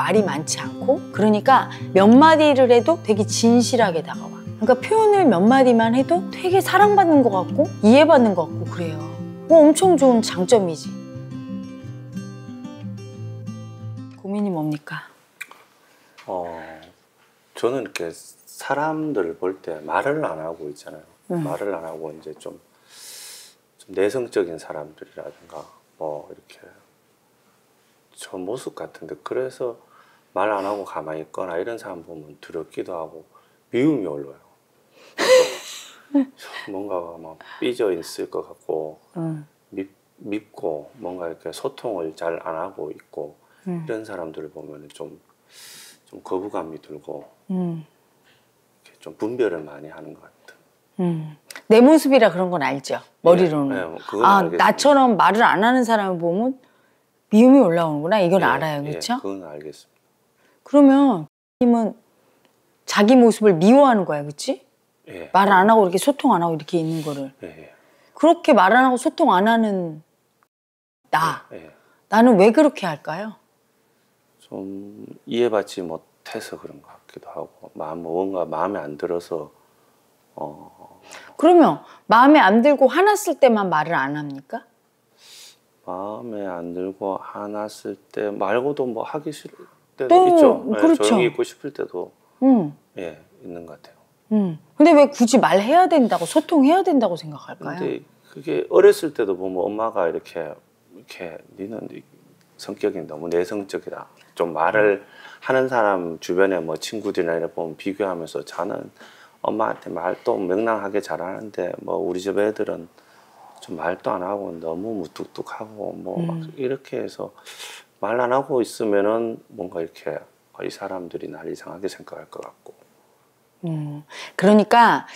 말이 많지 않고 그러니까 몇 마디를 해도 되게 진실하게 다가와 그러니까 표현을 몇 마디만 해도 되게 사랑받는 것 같고 이해받는 것 같고 그래요 뭐 엄청 좋은 장점이지 고민이 뭡니까? 어, 저는 이렇게 사람들을 볼때 말을 안 하고 있잖아요 음. 말을 안 하고 이제 좀, 좀 내성적인 사람들이라든가 뭐 이렇게 저 모습 같은데 그래서 말안 하고 가만히 있거나 이런 사람 보면 두렵기도 하고 미움이 올라요. 뭔가 막 삐져 있을 것 같고 음. 밉, 밉고 뭔가 이렇게 소통을 잘 안 하고 있고 음. 이런 사람들을 보면 좀, 좀 거부감이 들고 음. 좀 분별을 많이 하는 것 같아요. 음. 내 모습이라 그런 건 알죠. 머리로는. 예, 예, 아, 나처럼 말을 안 하는 사람을 보면 미움이 올라오는구나. 이걸 예, 알아요. 그렇죠? 그건 알겠습니다. 그러면 님은 자기 모습을 미워하는 거야, 그치? 예. 말안 하고 이렇게 소통 안 하고 이렇게 있는 거를. 예, 예. 그렇게 말 안 하고 소통 안 하는 나. 예, 예. 나는 왜 그렇게 할까요? 좀 이해받지 못해서 그런 것 같기도 하고 마음 뭔가 마음에 안 들어서 어. 그러면 마음에 안 들고 화났을 때만 말을 안 합니까? 마음에 안 들고 화났을 때 말고도 뭐 하기 싫어 때도 있죠. 네, 그렇죠. 조용히 있고 싶을 때도 음. 예 있는 것 같아요. 음. 근데 왜 굳이 말해야 된다고 소통해야 된다고 생각할까요? 근데 그게 어렸을 때도 보면 엄마가 이렇게 이렇게 니는 성격이 너무 내성적이다. 좀 말을 하는 사람 주변에 뭐 친구들이나 이런 보면 비교하면서 자는 엄마한테 말도 명랑하게 잘하는데 뭐 우리 집 애들은 좀 말도 안 하고 너무 무뚝뚝하고 뭐 음. 이렇게 해서 말안 하고 있으면은 뭔가 이렇게 아, 이 사람들이 날 이상하게 생각할 것 같고. 음, 그러니까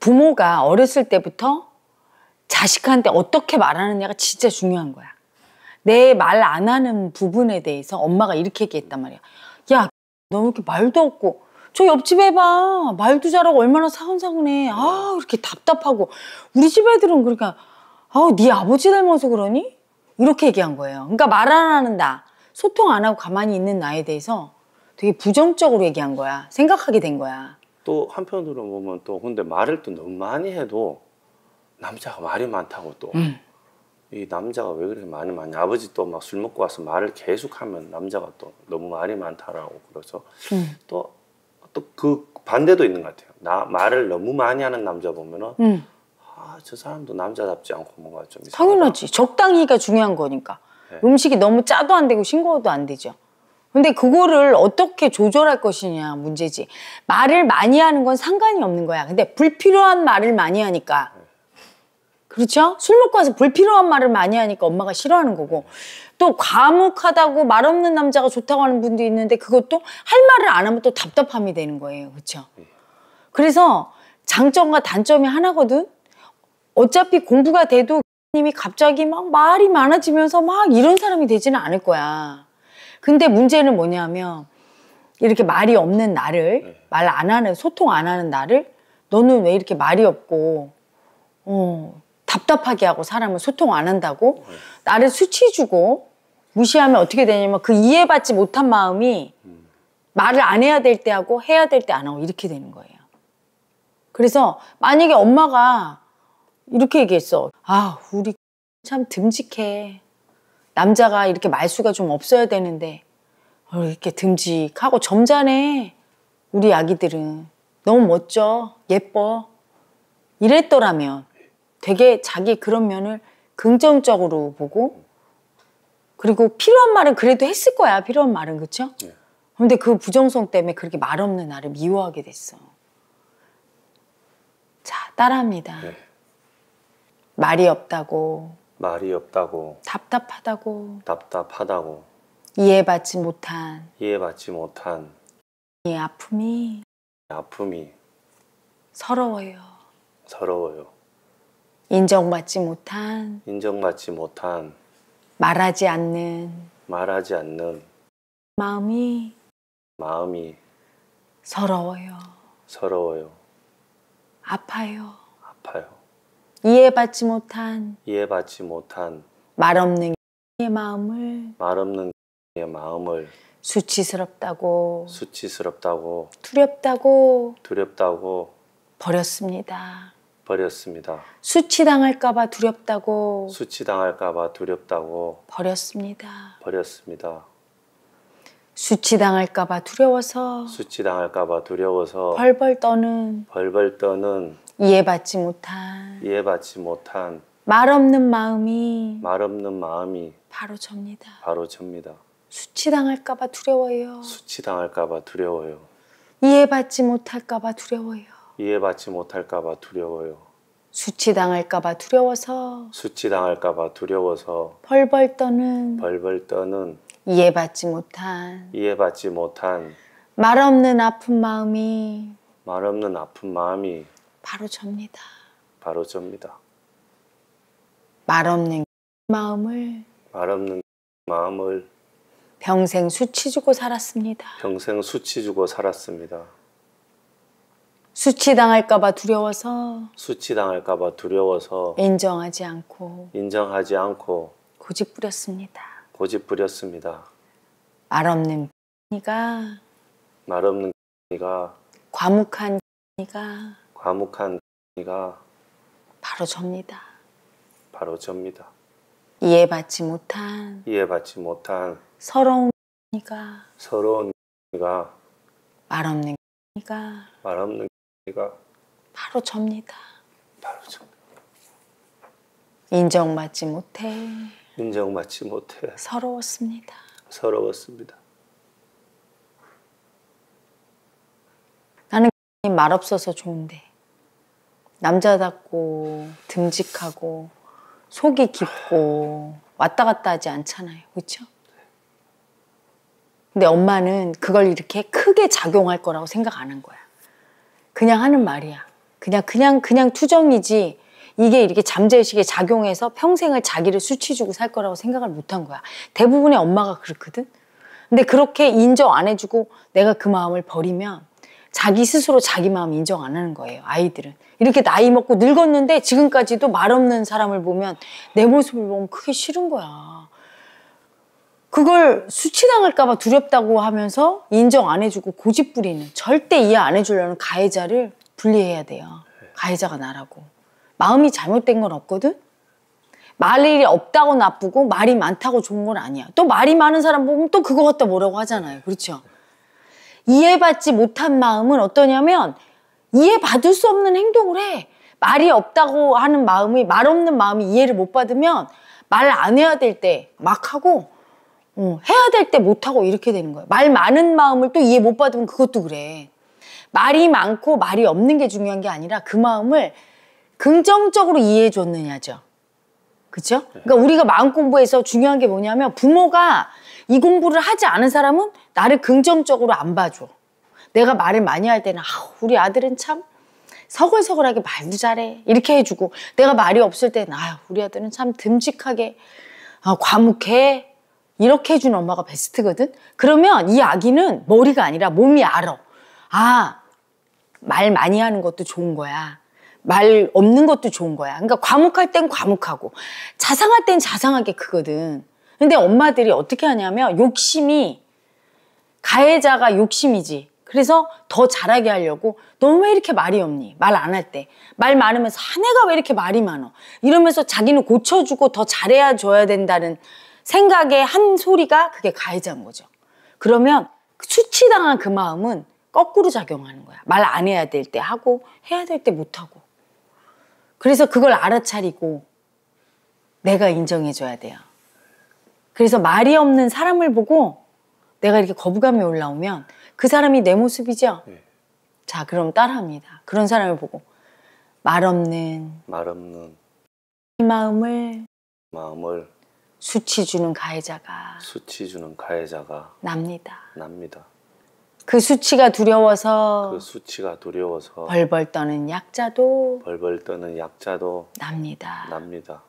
부모가 어렸을 때부터 자식한테 어떻게 말하느냐가 진짜 중요한 거야. 내 말 안 하는 부분에 대해서 엄마가 이렇게 얘기했단 말이야. 야, 너 이렇게 말도 없고 저 옆집에 봐 말도 잘하고 얼마나 사운사훈해 아, 이렇게 답답하고 우리 집 애들은 그러니까 아우 네 아버지 닮아서 그러니? 이렇게 얘기한 거예요. 그러니까 말 안 하는다. 소통 안 하고 가만히 있는 나에 대해서 되게 부정적으로 얘기한 거야. 생각하게 된 거야. 또 한편으로 보면 또 근데 말을 또 너무 많이 해도 남자가 말이 많다고 또. 음. 이 남자가 왜 그렇게 많이 많이 아버지 또 막 술 먹고 와서 말을 계속하면 남자가 또 너무 말이 많다라고 그래서 음. 또또 그 반대도 있는 것 같아요 나 말을 너무 많이 하는 남자 보면은 음. 아저 사람도 남자답지 않고 뭔가 좀 이상하다. 당연하지 적당히가 중요한 거니까 네. 음식이 너무 짜도 안 되고 싱거워도 안 되죠. 근데 그거를 어떻게 조절할 것이냐 문제지. 말을 많이 하는 건 상관이 없는 거야. 근데 불필요한 말을 많이 하니까 그렇죠? 술 먹고 와서 불필요한 말을 많이 하니까 엄마가 싫어하는 거고 또 과묵하다고 말 없는 남자가 좋다고 하는 분도 있는데 그것도 할 말을 안 하면 또 답답함이 되는 거예요. 그렇죠? 예. 그래서 장점과 단점이 하나거든. 어차피 공부가 돼도 님이 갑자기 막 말이 많아지면서 막 이런 사람이 되지는 않을 거야. 근데 문제는 뭐냐면 이렇게 말이 없는 나를 네. 말안 하는 소통 안 하는 나를 너는 왜 이렇게 말이 없고 어, 답답하게 하고 사람을 소통 안 한다고 네. 나를 수치 주고 무시하면 어떻게 되냐면 그 이해받지 못한 마음이 음. 말을 안 해야 될 때 하고 해야 될 때 안 하고 이렇게 되는 거예요. 그래서 만약에 엄마가 이렇게 얘기했어. 아, 우리 참 듬직해. 남자가 이렇게 말수가 좀 없어야 되는데 어, 이렇게 듬직하고 점잖해. 우리 아기들은 너무 멋져, 예뻐. 이랬더라면 되게 자기 그런 면을 긍정적으로 보고 그리고 필요한 말은 그래도 했을 거야. 필요한 말은 그쵸죠 네. 근데 그 부정성 때문에 그렇게 말 없는 나를 미워하게 됐어. 자, 따라합니다. 네. 말이 없다고. 말이 없다고. 답답하다고. 답답하다고. 이해받지 못한. 이해받지 못한. 이 아픔이. 아픔이. 서러워요. 서러워요. 인정받지 못한. 인정받지 못한. 말하지 않는. 말하지 않는. 마음이. 마음이. 서러워요. 서러워요. 아파요. 아파요. 이해받지 못한 이해받지 못한 말 없는 의 마음을 말 없는 의 마음을 수치스럽다고 수치스럽다고 두렵다고 두렵다고 버렸습니다. 버렸습니다. 수치당할까봐 두렵다고 수치당할까봐 두렵다고 버렸습니다. 버렸습니다. 수치당할까봐 두려워서 수치당할까봐 두려워서 벌벌 떠는 벌벌 떠는 이해받지 못한 이해받지 못한 말 없는 마음이 말 없는 마음이 바로 접니다. 바로 접니다. 수치당할까봐 두려워요. 수치당할까봐 두려워요. 이해받지 못할까봐 두려워요. 이해받지 못할까봐 두려워요. 수치당할까봐 두려워서 수치당할까봐 두려워서 벌벌 떠는 벌벌 떠는 이해받지 못한 이해받지 못한 말 없는 아픈 마음이 말 없는 아픈 마음이 바로 접니다. 바로 접니다. 말 없는 마음을 말 없는 마음을 평생 수치 주고 살았습니다. 평생 수치 주고 살았습니다. 수치 당할까봐 두려워서 수치 당할까봐 두려워서 인정하지 않고 인정하지 않고 고집 부렸습니다. 고집 부렸습니다. 말 없는 니가 말 없는 니가 과묵한 니가 과묵한 이가 바로 접니다. 바로 접니다. 이해받지 못한 이해받지 못한 서러운 이가 서러운 이가 말없는 이가 말없는 이가 바로 접니다. 바로 접. 인정받지 못해 인정받지 못해 서러웠습니다. 서러웠습니다. 나는 말없어서 좋은데 남자답고 듬직하고 속이 깊고 왔다 갔다 하지 않잖아요. 그렇죠? 근데 엄마는 그걸 이렇게 크게 작용할 거라고 생각 안 한 거야. 그냥 하는 말이야. 그냥 그냥 그냥 투정이지. 이게 이렇게 잠재의식에 작용해서 평생을 자기를 수치주고 살 거라고 생각을 못한 거야. 대부분의 엄마가 그렇거든. 근데 그렇게 인정 안 해주고 내가 그 마음을 버리면 자기 스스로 자기 마음 인정 안 하는 거예요. 아이들은 이렇게 나이 먹고 늙었는데 지금까지도 말 없는 사람을 보면 내 모습을 보면 크게 싫은 거야. 그걸 수치당할까봐 두렵다고 하면서 인정 안 해주고 고집 부리는 절대 이해 안 해주려는 가해자를 분리해야 돼요. 가해자가 나라고. 마음이 잘못된 건 없거든? 말 일이 없다고 나쁘고 말이 많다고 좋은 건 아니야. 또 말이 많은 사람 보면 또 그거 갖다 뭐라고 하잖아요. 그렇죠? 이해받지 못한 마음은 어떠냐면 이해받을 수 없는 행동을 해. 말이 없다고 하는 마음이 말 없는 마음이 이해를 못 받으면 말 안 해야 될 때 막 하고 어, 해야 될 때 못 하고 이렇게 되는 거예요. 말 많은 마음을 또 이해 못 받으면 그것도 그래. 말이 많고 말이 없는 게 중요한 게 아니라 그 마음을 긍정적으로 이해해 줬느냐죠. 그죠? 그러니까 우리가 마음 공부에서 중요한 게 뭐냐면 부모가 이 공부를 하지 않은 사람은 나를 긍정적으로 안 봐줘. 내가 말을 많이 할 때는 아, 우리 아들은 참 서글서글하게 말도 잘해 이렇게 해주고 내가 말이 없을 때는 아, 우리 아들은 참 듬직하게 아, 과묵해 이렇게 해준 엄마가 베스트거든. 그러면 이 아기는 머리가 아니라 몸이 알아. 아, 말 많이 하는 것도 좋은 거야. 말 없는 것도 좋은 거야. 그러니까 과묵할 땐 과묵하고 자상할 땐 자상하게 크거든. 근데 엄마들이 어떻게 하냐면 욕심이 가해자가 욕심이지. 그래서 더 잘하게 하려고 너 왜 이렇게 말이 없니? 말 안 할 때. 말 많으면서 아내가왜 이렇게 말이 많어? 이러면서 자기는 고쳐주고 더 잘해야 줘야 된다는 생각의 한 소리가 그게 가해자인 거죠. 그러면 수치당한 그 마음은 거꾸로 작용하는 거야. 말 안 해야 될 때 하고 해야 될 때 못하고. 그래서 그걸 알아차리고 내가 인정해줘야 돼요. 그래서 말이 없는 사람을 보고 내가 이렇게 거부감이 올라오면 그 사람이 내 모습이죠. 네. 자, 그럼 따라합니다. 그런 사람을 보고 말 없는 말 없는 마음을 마음을 수치 주는 가해자가 수치 주는 가해자가 납니다. 납니다. 그 수치가 두려워서 그 수치가 두려워서 벌벌 떠는 약자도 벌벌 떠는 약자도 납니다. 납니다.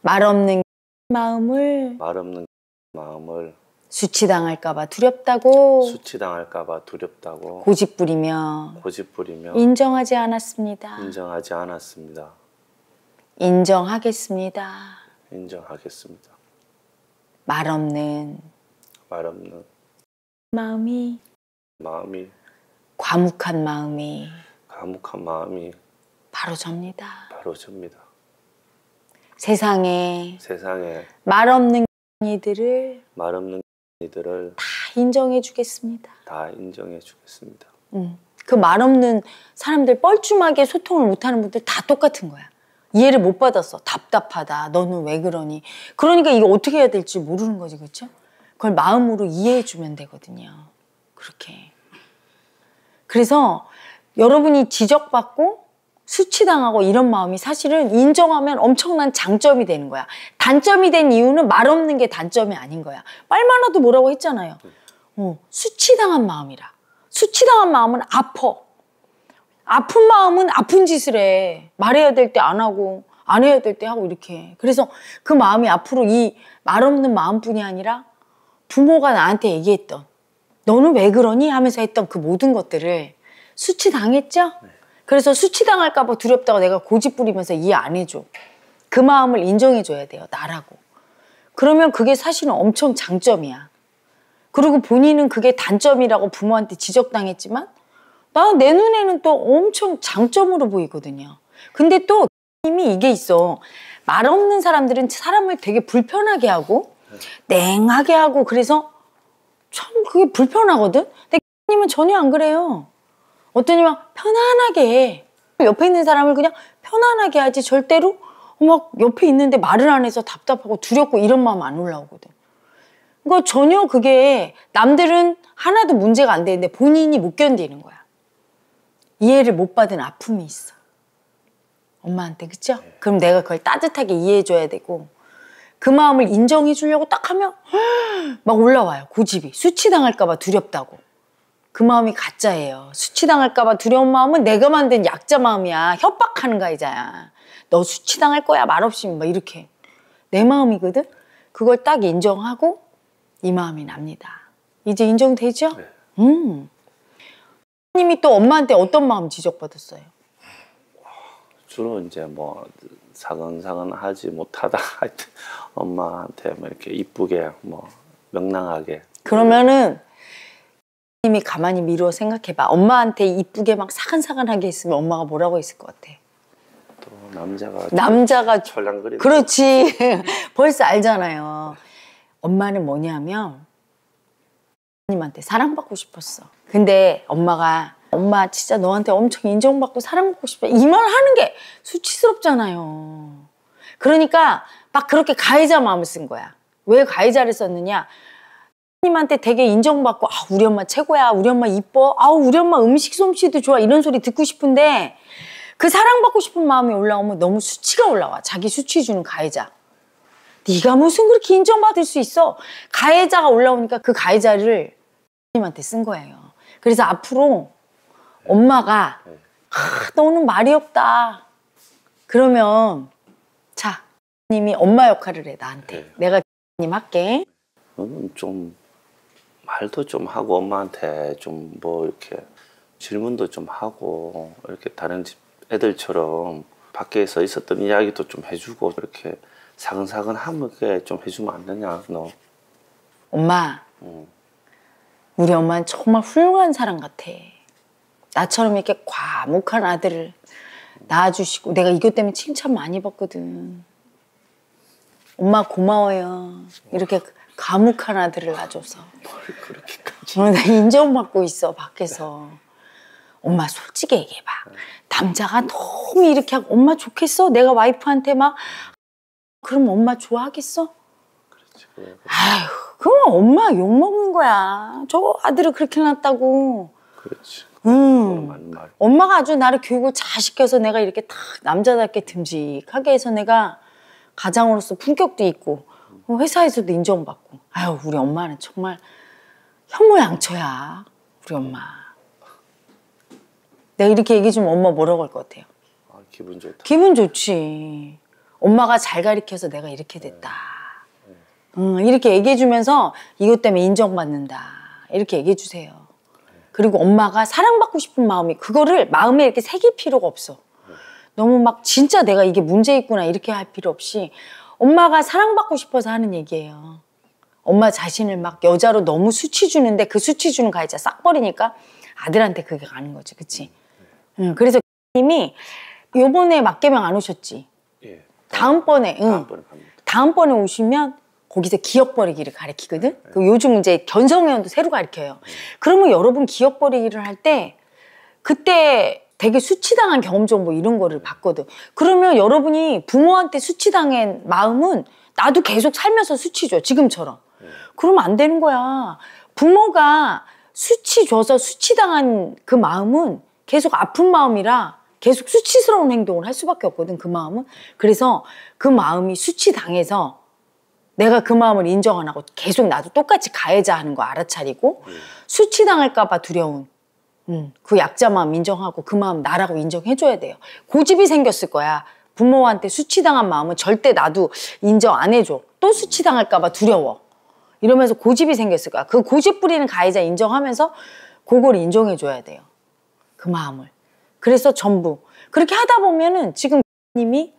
말 없는 마음을 말 없는 마음을 수치당할까봐 두렵다고 수치당할까봐 두렵다고 고집부리며 고집부리며 인정하지 않았습니다. 인정하지 않았습니다. 인정하겠습니다. 인정하겠습니다. 말 없는 말 없는 마음이 마음이 과묵한 마음이 과묵한 마음이 바로 접니다. 바로 접니다. 세상에 세상에 말 없는 이들을 말 없는 이들을 다 인정해 주겠습니다. 다 인정해 주겠습니다. 음. 그말 없는 사람들 뻘쭘하게 소통을 못하는 분들 다 똑같은 거야. 이해를 못 받았어. 답답하다. 너는 왜 그러니? 그러니까 이거 어떻게 해야 될지 모르는 거지, 그렇죠? 그걸 마음으로 이해해 주면 되거든요. 그렇게. 그래서 여러분이 지적받고 수치당하고 이런 마음이 사실은 인정하면 엄청난 장점이 되는 거야. 단점이 된 이유는 말 없는 게 단점이 아닌 거야. 말만 해도 뭐라고 했잖아요. 어, 수치당한 마음이라. 수치당한 마음은 아퍼 아픈 마음은 아픈 짓을 해. 말해야 될 때 안 하고 안 해야 될 때 하고 이렇게. 그래서 그 마음이 앞으로 이 말 없는 마음뿐이 아니라 부모가 나한테 얘기했던 너는 왜 그러니 하면서 했던 그 모든 것들을 수치 당했죠? 네. 그래서 수치당할까 봐 두렵다고 내가 고집 부리면서 이해 안 해줘. 그 마음을 인정해줘야 돼요. 나라고. 그러면 그게 사실은 엄청 장점이야. 그리고 본인은 그게 단점이라고 부모한테 지적당했지만 나 내 눈에는 또 엄청 장점으로 보이거든요. 근데 또 이미 이게 있어. 말 없는 사람들은 사람을 되게 불편하게 하고 냉하게 하고 그래서 참 그게 불편하거든. 근데 님은 전혀 안 그래요. 어떤이만 편안하게 해. 옆에 있는 사람을 그냥 편안하게 하지 절대로 막 옆에 있는데 말을 안 해서 답답하고 두렵고 이런 마음 안 올라오거든. 그러니까 전혀 그게 남들은 하나도 문제가 안 되는데 본인이 못 견디는 거야. 이해를 못 받은 아픔이 있어. 엄마한테 그쵸? 네. 그럼 내가 그걸 따뜻하게 이해해줘야 되고 그 마음을 인정해주려고 딱 하면 막 올라와요 고집이 수치당할까 봐 두렵다고 그 마음이 가짜예요. 수치당할까봐 두려운 마음은 내가 만든 약자 마음이야. 협박하는 가이자야. 너 수치당할 거야 말없이 막 이렇게. 내 마음이거든. 그걸 딱 인정하고 이 마음이 납니다. 이제 인정되죠? 네. 음. 님이 또 엄마한테 어떤 마음 지적받았어요? 주로 이제 뭐 사근사근 하지 못하다 엄마한테 뭐 이렇게 이쁘게 뭐 명랑하게 그러면은 님이 가만히 미루어 생각해봐. 엄마한테 이쁘게 막사근사근하게 있으면 엄마가 뭐라고 했을 것 같아? 또 남자가 남자가 철랑거리는 그렇지. 벌써 알잖아요. 엄마는 뭐냐면 님한테 사랑받고 싶었어. 근데 엄마가 엄마 진짜 너한테 엄청 인정받고 사랑받고 싶어. 이 말 하는 게 수치스럽잖아요. 그러니까 막 그렇게 가해자 마음을 쓴 거야. 왜 가해자를 썼느냐? 님한테 되게 인정받고 아 우리 엄마 최고야 우리 엄마 이뻐 아 우리 우 엄마 음식 솜씨도 좋아 이런 소리 듣고 싶은데 그 사랑받고 싶은 마음이 올라오면 너무 수치가 올라와 자기 수치 주는 가해자 네가 무슨 그렇게 인정받을 수 있어 가해자가 올라오니까 그 가해자를 님한테 쓴 거예요 그래서 앞으로 엄마가 아, 너는 말이 없다 그러면 자 님이 엄마 역할을 해 나한테 네. 내가 님 할게 음, 좀 말도 좀 하고 엄마한테 좀 뭐 이렇게 질문도 좀 하고 이렇게 다른 집 애들처럼 밖에서 있었던 이야기도 좀 해주고 이렇게 사근사근 하게 좀 해주면 안 되냐 너 엄마 응. 우리 엄마는 정말 훌륭한 사람 같아 나처럼 이렇게 과묵한 아들을 낳아주시고 내가 이것 때문에 칭찬 많이 받거든 엄마 고마워요 이렇게 감옥 하나 들을놔줘서 아, 뭘 그렇게까지? 어, 인정받고 있어 밖에서. 엄마 솔직히 얘기해봐. 남자가 너무 이렇게 하고 엄마 좋겠어? 내가 와이프한테 막 그럼 엄마 좋아하겠어? 그렇지, 아휴, 그럼 엄마 욕 먹는 거야. 저 아들을 그렇게 낳았다고. 그렇지. 음. 엄마가 아주 나를 교육을 잘 시켜서 내가 이렇게 탁 남자답게 듬직하게 해서 내가 가장으로서 품격도 있고 어, 회사에서도 인정받고 아유 우리 엄마는 정말 현모양처야 우리 엄마 내가 이렇게 얘기 좀 엄마 뭐라고 할 것 같아요? 아, 기분 좋다 기분 좋지 엄마가 잘 가르쳐서 내가 이렇게 네. 됐다 네. 네. 음, 이렇게 얘기해 주면서 이것 때문에 인정받는다 이렇게 얘기해 주세요 그리고 엄마가 사랑받고 싶은 마음이 그거를 마음에 이렇게 새길 필요가 없어 네. 너무 막 진짜 내가 이게 문제 있구나 이렇게 할 필요 없이 엄마가 사랑받고 싶어서 하는 얘기예요. 엄마 자신을 막 여자로 너무 수치 주는데 그 수치 주는 가해자 싹 버리니까 아들한테 그게 가는 거지, 그치? 네. 응, 그래서 님이 요번에 맞게명안 오셨지? 예. 다음번에, 응. 다음번에 다음번에 오시면 거기서 기억 버리기를 가르키거든? 네. 그 요즘 이제 견성회원도 새로 가르켜요. 네. 그러면 여러분 기억 버리기를 할 때 그때 되게 수치당한 경험 정보 뭐 이런 거를 봤거든. 그러면 여러분이 부모한테 수치당한 마음은 나도 계속 살면서 수치죠. 지금처럼. 그러면 안 되는 거야. 부모가 수치 줘서 수치당한 그 마음은 계속 아픈 마음이라 계속 수치스러운 행동을 할 수밖에 없거든. 그 마음은. 그래서 그 마음이 수치당해서 내가 그 마음을 인정 안 하고 계속 나도 똑같이 가해자 하는 거 알아차리고 예. 수치당할까봐 두려운 음, 그 약자 마음 인정하고 그 마음 나라고 인정해줘야 돼요. 고집이 생겼을 거야. 부모한테 수치당한 마음은 절대 나도 인정 안 해줘. 또 수치당할까봐 두려워. 이러면서 고집이 생겼을 거야. 그 고집 부리는 가해자 인정하면서 그걸 인정해줘야 돼요. 그 마음을. 그래서 전부. 그렇게 하다 보면은 지금 님이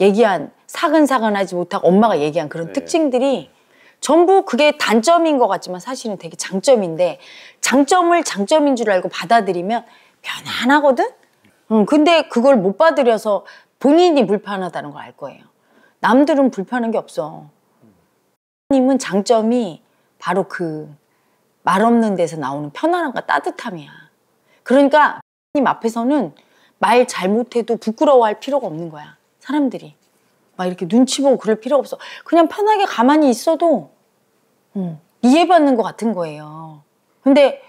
얘기한 사근사근하지 못하고 엄마가 얘기한 그런 네. 특징들이 전부 그게 단점인 것 같지만 사실은 되게 장점인데 장점을 장점인 줄 알고 받아들이면 편안하거든? 응, 근데 그걸 못 받으려서 본인이 불편하다는 걸 알 거예요. 남들은 불편한 게 없어. 님은 장점이 바로 그 말 없는 데서 나오는 편안함과 따뜻함이야. 그러니까 님 앞에서는 말 잘못해도 부끄러워할 필요가 없는 거야. 사람들이. 막 이렇게 눈치 보고 그럴 필요 없어. 그냥 편하게 가만히 있어도 음. 이해받는 것 같은 거예요. 근데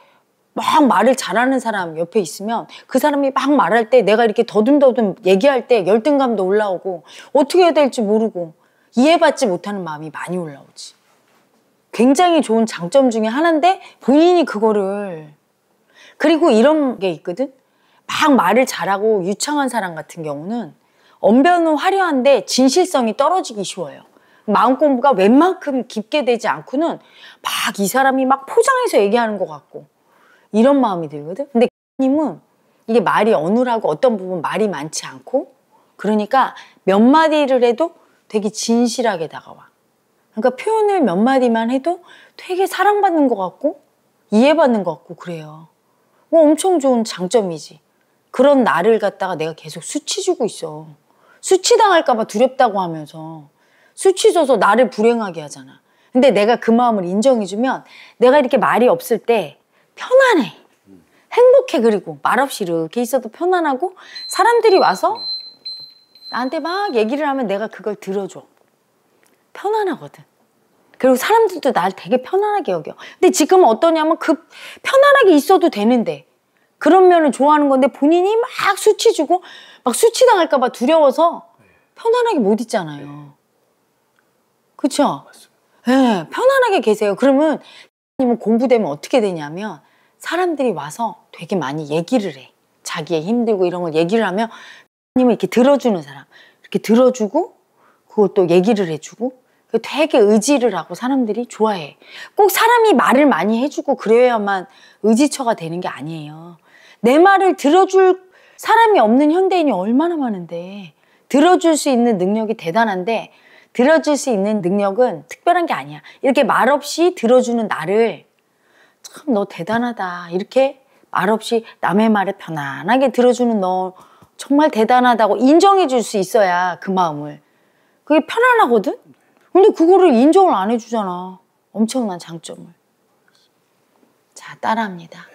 막 말을 잘하는 사람 옆에 있으면 그 사람이 막 말할 때 내가 이렇게 더듬더듬 얘기할 때 열등감도 올라오고 어떻게 해야 될지 모르고 이해받지 못하는 마음이 많이 올라오지. 굉장히 좋은 장점 중에 하나인데 본인이 그거를 그리고 이런 게 있거든. 막 말을 잘하고 유창한 사람 같은 경우는 언변은 화려한데 진실성이 떨어지기 쉬워요. 마음 공부가 웬만큼 깊게 되지 않고는 막 이 사람이 막 포장해서 얘기하는 것 같고 이런 마음이 들거든. 근데 님은 이게 말이 어눌하고 어떤 부분 말이 많지 않고 그러니까 몇 마디를 해도 되게 진실하게 다가와. 그러니까 표현을 몇 마디만 해도 되게 사랑받는 것 같고 이해받는 것 같고 그래요. 뭐 엄청 좋은 장점이지. 그런 나를 갖다가 내가 계속 수치 주고 있어. 수치당할까봐 두렵다고 하면서. 수치 줘서 나를 불행하게 하잖아. 근데 내가 그 마음을 인정해주면 내가 이렇게 말이 없을 때 편안해. 행복해 그리고 말없이 이렇게 있어도 편안하고 사람들이 와서 나한테 막 얘기를 하면 내가 그걸 들어줘. 편안하거든. 그리고 사람들도 날 되게 편안하게 여겨. 근데 지금은 어떠냐면 그 편안하게 있어도 되는데 그런 면을 좋아하는 건데 본인이 막 수치 주고 막 수치 당할까 봐 두려워서 편안하게 못 있잖아요. 그렇죠. 네, 편안하게 계세요. 그러면 님은 공부되면 어떻게 되냐면 사람들이 와서 되게 많이 얘기를 해. 자기의 힘들고 이런 걸 얘기를 하면 님은 이렇게 들어주는 사람. 이렇게 들어주고 그것도 얘기를 해주고 되게 의지를 하고 사람들이 좋아해. 꼭 사람이 말을 많이 해주고 그래야만 의지처가 되는 게 아니에요. 내 말을 들어줄 사람이 없는 현대인이 얼마나 많은데 들어줄 수 있는 능력이 대단한데 들어줄 수 있는 능력은 특별한 게 아니야. 이렇게 말없이 들어주는 나를 참 너 대단하다. 이렇게 말없이 남의 말에 편안하게 들어주는 너 정말 대단하다고 인정해 줄 수 있어야 그 마음을. 그게 편안하거든? 근데 그거를 인정을 안 해주잖아. 엄청난 장점을. 자, 따라합니다.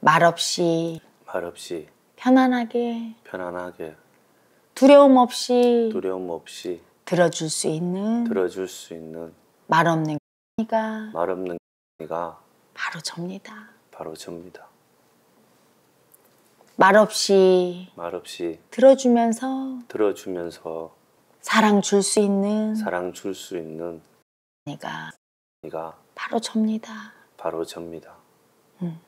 말없이. 말없이. 편안하게. 편안하게. 두려움 없이. 두려움 없이. 들어줄 수 있는 들어줄 수 있는 말 없는 이가 말 없는 가 바로 접니다. 바로 접니다. 말 없이 말 없이 들어주면서 들어주면서 사랑 줄 수 있는 사랑 줄 수 있는 네가 네가 바로 접니다. 바로 접니다. 음.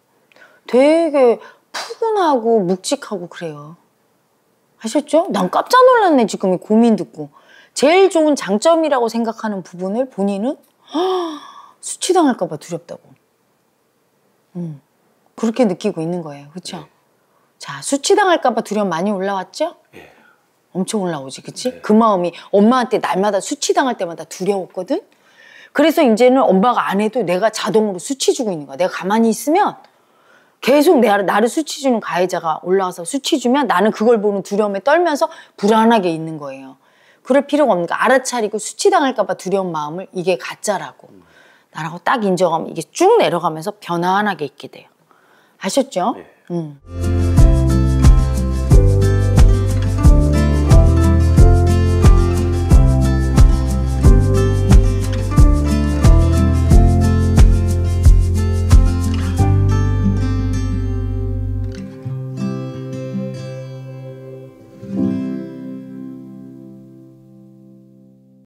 되게 푸근하고 묵직하고 그래요. 아셨죠? 난 깜짝 놀랐네 지금 고민 듣고. 제일 좋은 장점이라고 생각하는 부분을 본인은 수치당할까 봐 두렵다고. 음, 그렇게 느끼고 있는 거예요. 그렇죠? 네. 자, 수치당할까 봐 두려움 많이 올라왔죠? 네. 엄청 올라오지, 그치? 네. 그 마음이 엄마한테 날마다 수치당할 때마다 두려웠거든? 그래서 이제는 엄마가 안 해도 내가 자동으로 수치 주고 있는 거야. 내가 가만히 있으면 계속 내, 나를 수치 주는 가해자가 올라와서 수치 주면 나는 그걸 보는 두려움에 떨면서 불안하게 있는 거예요. 그럴 필요가 없는 거 알아차리고 수치당할까봐 두려운 마음을 이게 가짜라고 나라고 딱 인정하면 이게 쭉 내려가면서 변화하게 있게 돼요. 아셨죠? 네. 음.